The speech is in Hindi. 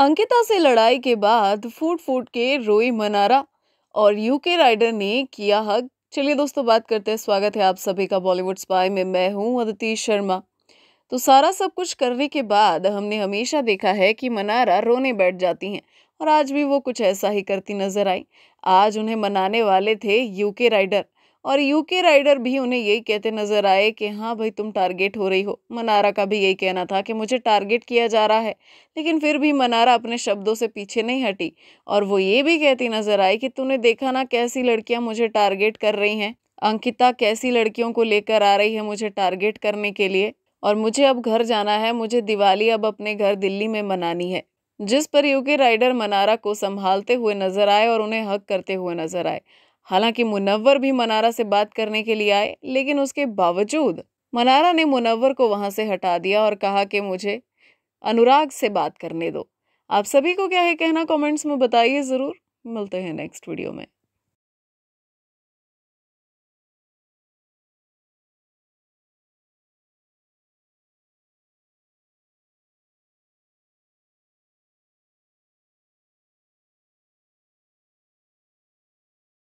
अंकिता से लड़ाई के बाद फूट फूट के रोई मनारा और यूके राइडर ने किया हक चलिए दोस्तों बात करते हैं स्वागत है आप सभी का बॉलीवुड स्पाई में मैं हूं अदिति शर्मा तो सारा सब कुछ करने के बाद हमने हमेशा देखा है कि मनारा रोने बैठ जाती हैं और आज भी वो कुछ ऐसा ही करती नजर आई आज उन्हें मनाने वाले थे यूके राइडर और यूके राइडर भी उन्हें यही कहते नजर आए कि हाँ भाई तुम टारगेट हो रही हो मनारा का भी यही कहना था कि मुझे टारगेट किया जा रहा है लेकिन फिर भी मनारा अपने शब्दों से पीछे नहीं हटी और वो ये भी कहती नजर आई कि तूने देखा ना कैसी लड़कियां मुझे टारगेट कर रही हैं अंकिता कैसी लड़कियों को लेकर आ रही है मुझे टारगेट करने के लिए और मुझे अब घर जाना है मुझे दिवाली अब अपने घर दिल्ली में मनानी है जिस पर यूके राइडर मनारा को संभालते हुए नजर आए और उन्हें हक करते हुए नजर आए हालांकि मुनव्वर भी मनारा से बात करने के लिए आए लेकिन उसके बावजूद मनारा ने मुनव्वर को वहाँ से हटा दिया और कहा कि मुझे अनुराग से बात करने दो आप सभी को क्या है कहना कमेंट्स में बताइए ज़रूर मिलते हैं नेक्स्ट वीडियो में